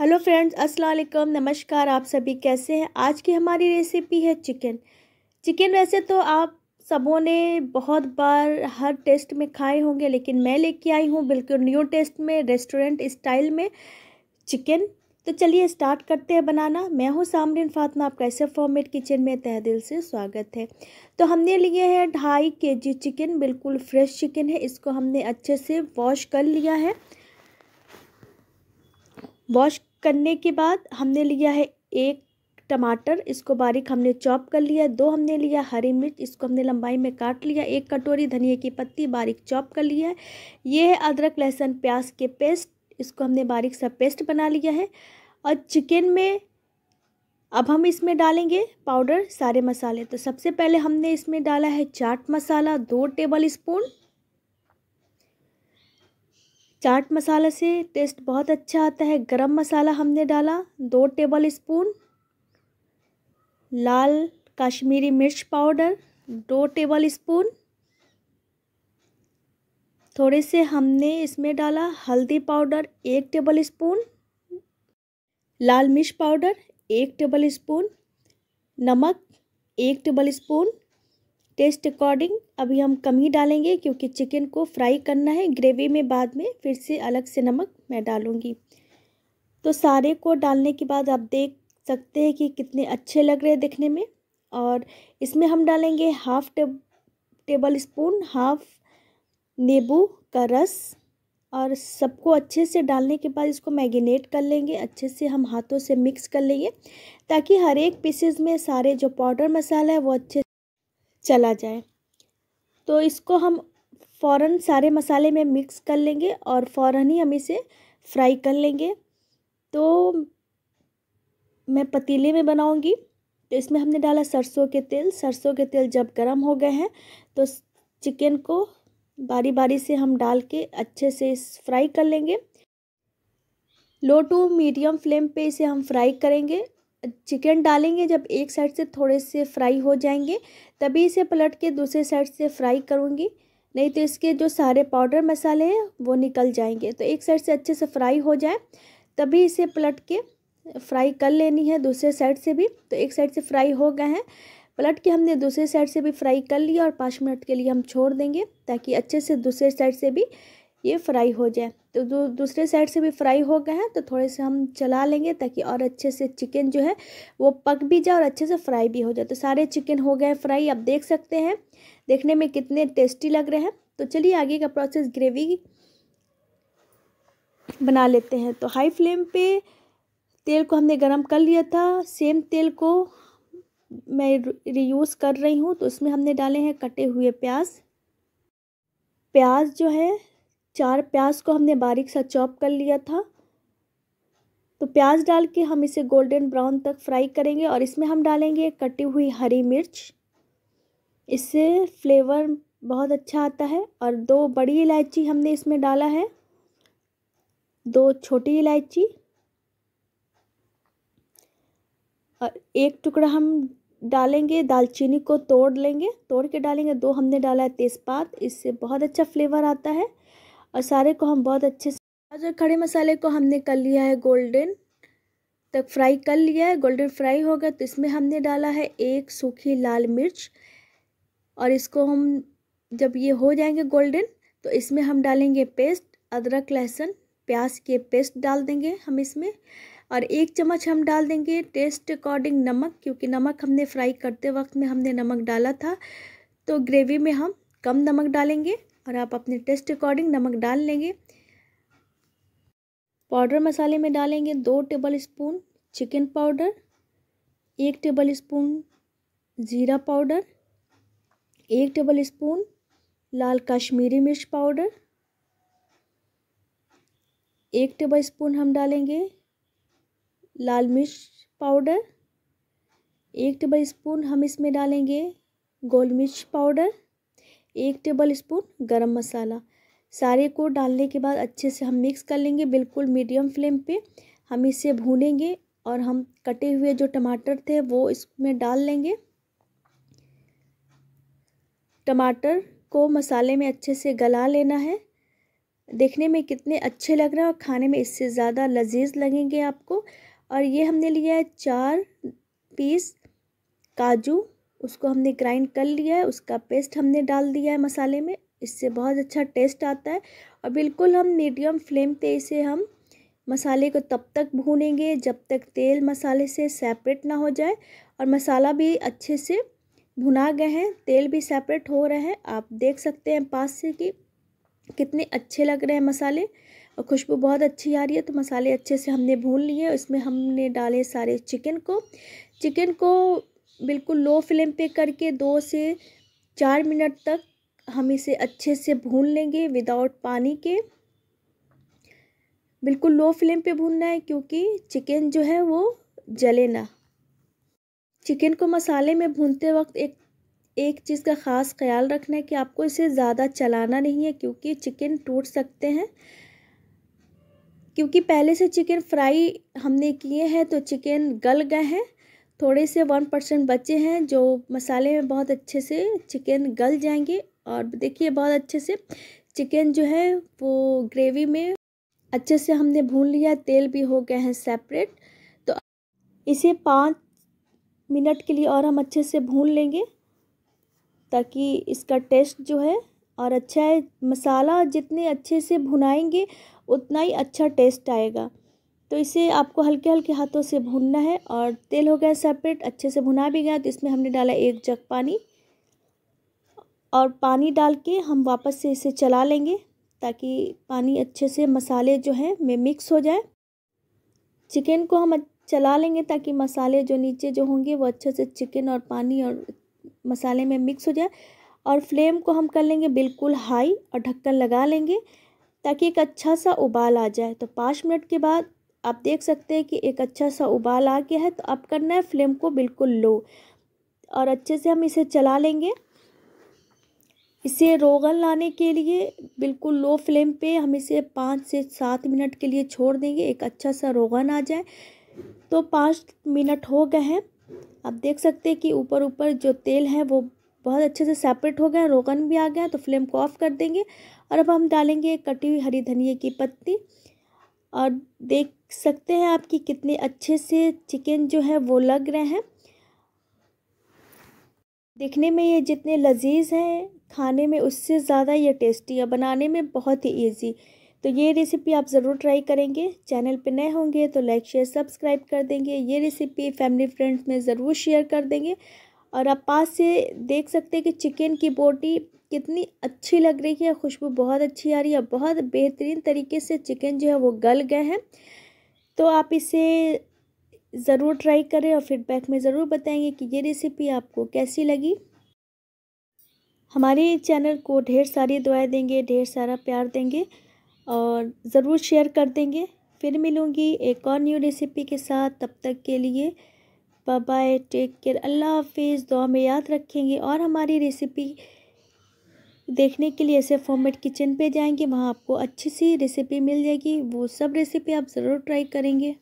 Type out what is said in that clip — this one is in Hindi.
हेलो फ्रेंड्स अस्सलाम वालेकुम नमस्कार आप सभी कैसे हैं आज की हमारी रेसिपी है चिकन चिकन वैसे तो आप सबों ने बहुत बार हर टेस्ट में खाए होंगे लेकिन मैं लेके आई हूँ बिल्कुल न्यू टेस्ट में रेस्टोरेंट स्टाइल में चिकन तो चलिए स्टार्ट करते हैं बनाना मैं हूँ सामरीन फातमा आपका ऐसे फॉर्मेट किचन में तह दिल से स्वागत है तो हमने लिए है ढाई के जी चिकन बिल्कुल फ्रेश चिकन है इसको हमने अच्छे से वॉश कर लिया है वॉश करने के बाद हमने लिया है एक टमाटर इसको बारीक हमने चॉप कर लिया दो हमने लिया हरी मिर्च इसको हमने लंबाई में काट लिया एक कटोरी धनिया की पत्ती बारीक चॉप कर लिया है ये है अदरक लहसुन प्याज के पेस्ट इसको हमने बारीक सा पेस्ट बना लिया है और चिकन में अब हम इसमें डालेंगे पाउडर सारे मसाले तो सबसे पहले हमने इसमें डाला है चाट मसाला दो टेबल स्पून चाट मसाला से टेस्ट बहुत अच्छा आता है गरम मसाला हमने डाला दो टेबल स्पून लाल कश्मीरी मिर्च पाउडर दो टेबल स्पून थोड़े से हमने इसमें डाला हल्दी पाउडर एक टेबल स्पून लाल मिर्च पाउडर एक टेबल स्पून नमक एक टेबल स्पून टेस्ट अकॉर्डिंग अभी हम कम ही डालेंगे क्योंकि चिकन को फ्राई करना है ग्रेवी में बाद में फिर से अलग से नमक मैं डालूँगी तो सारे को डालने के बाद आप देख सकते हैं कि कितने अच्छे लग रहे हैं दिखने में और इसमें हम डालेंगे half tab, tablespoon half नींबू का रस और सबको अच्छे से डालने के बाद इसको मैगिनेट कर लेंगे अच्छे से हम हाथों से मिक्स कर लेंगे ताकि हर एक पीसेज में सारे जो पाउडर मसाला है वो अच्छे चला जाए तो इसको हम फ़ौरन सारे मसाले में मिक्स कर लेंगे और फ़ौरन ही हम इसे फ्राई कर लेंगे तो मैं पतीले में बनाऊंगी तो इसमें हमने डाला सरसों के तेल सरसों के तेल जब गर्म हो गए हैं तो चिकन को बारी बारी से हम डाल के अच्छे से फ्राई कर लेंगे लो टू मीडियम फ्लेम पे इसे हम फ्राई करेंगे चिकन डालेंगे जब एक साइड से थोड़े से फ्राई हो जाएंगे तभी इसे पलट के दूसरे साइड से फ्राई करूँगी नहीं तो इसके जो सारे पाउडर मसाले हैं वो निकल जाएंगे तो एक साइड से अच्छे से फ्राई हो जाए तभी इसे पलट के फ्राई कर लेनी है दूसरे साइड से भी तो एक साइड से फ्राई हो गए हैं पलट के हमने दूसरे साइड से भी फ्राई कर लिया और पाँच मिनट के लिए हम छोड़ देंगे ताकि अच्छे से दूसरे साइड से भी ये फ्राई हो जाए तो जो दूसरे साइड से भी फ्राई हो गए हैं तो थोड़े से हम चला लेंगे ताकि और अच्छे से चिकन जो है वो पक भी जाए और अच्छे से फ्राई भी हो जाए तो सारे चिकन हो गए फ्राई आप देख सकते हैं देखने में कितने टेस्टी लग रहे हैं तो चलिए आगे का प्रोसेस ग्रेवी बना लेते हैं तो हाई फ्लेम पे तेल को हमने गरम कर लिया था सेम तेल को मैं रीयूज़ कर रही हूँ तो उसमें हमने डाले हैं कटे हुए प्याज प्याज जो है चार प्याज को हमने बारीक सा चॉप कर लिया था तो प्याज डाल के हम इसे गोल्डन ब्राउन तक फ्राई करेंगे और इसमें हम डालेंगे कटी हुई हरी मिर्च इससे फ्लेवर बहुत अच्छा आता है और दो बड़ी इलायची हमने इसमें डाला है दो छोटी इलायची और एक टुकड़ा हम डालेंगे दालचीनी को तोड़ लेंगे तोड़ के डालेंगे दो हमने डाला है तेज़पात इससे बहुत अच्छा फ्लेवर आता है और सारे को हम बहुत अच्छे से प्याज और खड़े मसाले को हमने कर लिया है गोल्डन तक फ्राई कर लिया है गोल्डन फ्राई हो गया तो इसमें हमने डाला है एक सूखी लाल मिर्च और इसको हम जब ये हो जाएंगे गोल्डन तो इसमें हम डालेंगे पेस्ट अदरक लहसुन प्याज के पेस्ट डाल देंगे हम इसमें और एक चम्मच हम डाल देंगे टेस्ट अकॉर्डिंग नमक क्योंकि नमक हमने फ्राई करते वक्त में हमने नमक डाला था तो ग्रेवी में हम कम नमक डालेंगे और आप अपने टेस्ट अकॉर्डिंग नमक डाल लेंगे पाउडर मसाले में डालेंगे दो टेबल स्पून चिकन पाउडर एक टेबल स्पून ज़ीरा पाउडर एक टेबल स्पून लाल कश्मीरी मिर्च पाउडर एक टेबल स्पून हम डालेंगे लाल मिर्च पाउडर एक टेबल स्पून हम इसमें डालेंगे गोल मिर्च पाउडर एक टेबल स्पून गर्म मसाला सारे को डालने के बाद अच्छे से हम मिक्स कर लेंगे बिल्कुल मीडियम फ्लेम पे हम इसे भूनेंगे और हम कटे हुए जो टमाटर थे वो इसमें डाल लेंगे टमाटर को मसाले में अच्छे से गला लेना है देखने में कितने अच्छे लग रहे हैं और खाने में इससे ज़्यादा लजीज लगेंगे आपको और ये हमने लिया है चार पीस काजू उसको हमने ग्राइंड कर लिया है उसका पेस्ट हमने डाल दिया है मसाले में इससे बहुत अच्छा टेस्ट आता है और बिल्कुल हम मीडियम फ्लेम पे इसे हम मसाले को तब तक भूनेंगे जब तक तेल मसाले से सेपरेट ना हो जाए और मसाला भी अच्छे से भुना गए हैं तेल भी सेपरेट हो रहे हैं आप देख सकते हैं पास से कि कितने अच्छे लग रहे हैं मसाले और खुशबू बहुत अच्छी आ रही है तो मसाले अच्छे से हमने भून लिए इसमें हमने डाले सारे चिकन को चिकन को बिल्कुल लो फ्लेम पे करके दो से चार मिनट तक हम इसे अच्छे से भून लेंगे विदाउट पानी के बिल्कुल लो फ्लेम पे भूनना है क्योंकि चिकन जो है वो जले ना चिकन को मसाले में भूनते वक्त एक एक चीज़ का ख़ास ख्याल रखना है कि आपको इसे ज़्यादा चलाना नहीं है क्योंकि चिकन टूट सकते हैं क्योंकि पहले से चिकन फ्राई हमने किए हैं तो चिकन गल गए हैं थोड़े से वन परसेंट बचे हैं जो मसाले में बहुत अच्छे से चिकन गल जाएंगे और देखिए बहुत अच्छे से चिकन जो है वो ग्रेवी में अच्छे से हमने भून लिया तेल भी हो गए हैं सेपरेट तो इसे पाँच मिनट के लिए और हम अच्छे से भून लेंगे ताकि इसका टेस्ट जो है और अच्छा है मसाला जितने अच्छे से भुनाएंगे उतना ही अच्छा टेस्ट आएगा तो इसे आपको हल्के हल्के हाथों से भूनना है और तेल हो गया सेपरेट अच्छे से भुना भी गया तो इसमें हमने डाला एक जग पानी और पानी डाल के हम वापस से इसे चला लेंगे ताकि पानी अच्छे से मसाले जो हैं में मिक्स हो जाए चिकन को हम चला लेंगे ताकि मसाले जो नीचे जो होंगे वो अच्छे से चिकन और पानी और मसाले में मिक्स हो जाए और फ्लेम को हम कर लेंगे बिल्कुल हाई और ढक्कन लगा लेंगे ताकि एक अच्छा सा उबाल आ जाए तो पाँच मिनट के बाद आप देख सकते हैं कि एक अच्छा सा उबाल आ गया है तो अब करना है फ्लेम को बिल्कुल लो और अच्छे से हम इसे चला लेंगे इसे रोगन लाने के लिए बिल्कुल लो फ्लेम पे हम इसे पाँच से सात मिनट के लिए छोड़ देंगे एक अच्छा सा रोगन आ जाए तो पाँच मिनट हो गए हैं आप देख सकते हैं कि ऊपर ऊपर जो तेल है वो बहुत अच्छे से सेपरेट हो गया रोगन भी आ गया तो फ्लेम को ऑफ कर देंगे और अब हम डालेंगे कटी हुई हरी धनिए की पत्ती और देख सकते हैं आप कि कितने अच्छे से चिकन जो है वो लग रहे हैं देखने में ये जितने लजीज हैं खाने में उससे ज़्यादा ये टेस्टी है बनाने में बहुत ही इजी तो ये रेसिपी आप ज़रूर ट्राई करेंगे चैनल पे नए होंगे तो लाइक शेयर सब्सक्राइब कर देंगे ये रेसिपी फैमिली फ्रेंड्स में ज़रूर शेयर कर देंगे और आप पास से देख सकते हैं कि चिकन की बोटी कितनी अच्छी लग रही है खुशबू बहुत अच्छी आ रही है बहुत बेहतरीन तरीके से चिकन जो है वो गल गए हैं तो आप इसे ज़रूर ट्राई करें और फीडबैक में ज़रूर बताएंगे कि ये रेसिपी आपको कैसी लगी हमारे चैनल को ढेर सारी दुआएं देंगे ढेर सारा प्यार देंगे और ज़रूर शेयर कर देंगे फिर मिलूँगी एक और न्यू रेसिपी के साथ तब तक के लिए बाय टेक केयर अल्लाह हाफिज़ दुआ में याद रखेंगे और हमारी रेसिपी देखने के लिए ऐसे फॉर्मेट किचन पे जाएंगे वहाँ आपको अच्छी सी रेसिपी मिल जाएगी वो सब रेसिपी आप ज़रूर ट्राई करेंगे